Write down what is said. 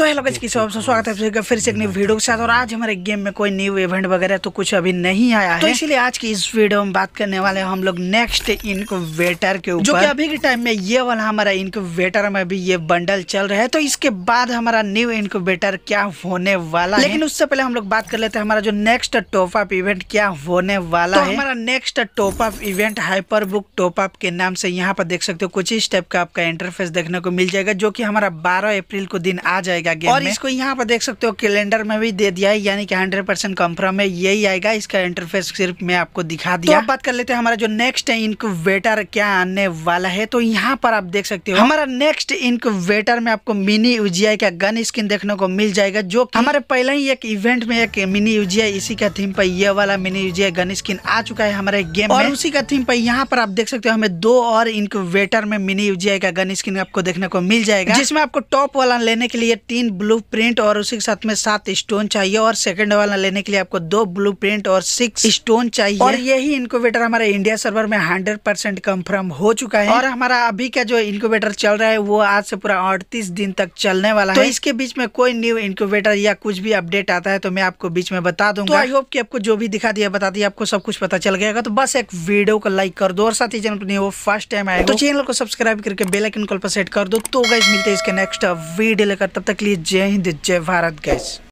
तो hello guys की सब स्वागत है फिर से एक नई वीडियो के साथ और आज हमारे गेम में कोई न्यू इवेंट वगैरह तो कुछ अभी नहीं आया तो है तो इसलिए आज की इस वीडियो में बात करने वाले हम लोग नेक्स्ट इनक्यूबेटर के ऊपर जो कि अभी के टाइम में ये वाला हमारा इनक्यूबेटर में अभी ये बंडल चल रहा है तो इसके बाद हमारा न्यू इनक्यूबेटर क्या होने वाला लेकिन उससे पहले हम लोग बात कर लेते हैं हमारा जो नेक्स्ट टॉप अप इवेंट क्या होने वाला तो है हमारा next top up event hyper book top up के नाम से यहाँ पर देख सकते हो कुछ इस टाइप का आपका इंटरफेस देखने को मिल जाएगा जो की हमारा बारह अप्रैल को दिन आ जाएगा आएगा गेम और में। इसको यहाँ पर देख सकते हो कैलेंडर में भी दे दिया है यानी कि 100% परसेंट कंफर्म है यही आएगा इसका इंटरफेस सिर्फ मैं आपको दिखा तो दिया तो अब बात कर लेते हैं हमारा जो नेक्स्ट है इनक्यूबेटर क्या आने वाला है तो यहाँ पर आप देख सकते हो हमारा नेक्स्ट इनक्यूबेटर में आपको मिनी यूजीआई का गन स्किन देखने को मिल जाएगा जो हमारे पहले ही एक इवेंट में एक मिनी यूजीआई इसी का थीम पर यह वाला मिनी यूजीआई गन स्किन आ चुका है हमारे गेम और उसी का थीम पर यहाँ पर आप देख सकते हो हमें दो और इनक्यूबेटर में मिनी यूजीआई का गन स्किन आपको देखने को मिल जाएगा जिसमें आपको टॉप वाला लेने के लिए तीन तीन प्रिंट और उसी के साथ में सात स्टोन चाहिए और सेकंड वाला लेने के लिए आपको दो ब्लू प्रिंट और सिक्स स्टोन चाहिए और यही इंक्यूबेटर हमारे इंडिया सर्वर में हंड्रेड परसेंट कंफर्म हो चुका है और हमारा अभी का जो इंक्यूबेटर चल रहा है वो आज से पूरा अड़तीस दिन तक चलने वाला तो है इसके बीच में कोई न्यू इंक्यूबेटर या कुछ भी अपडेट आता है तो मैं आपको बीच में बता दूंगा आई होप की आपको जो भी दिखा दिया बता दिया आपको सब कुछ पता चल गया तो बस एक वीडियो को लाइक कर दो और साथ ही चैनल वो फर्स्ट टाइम आए तो चैनल को सब्सक्राइब करके बेलाइकन कॉल पर सेट कर दो तो गाइज मिलते हैं इसके नेक्स्ट वीडियो लेकर तब तक लिए जय हिंद जय भारत गैस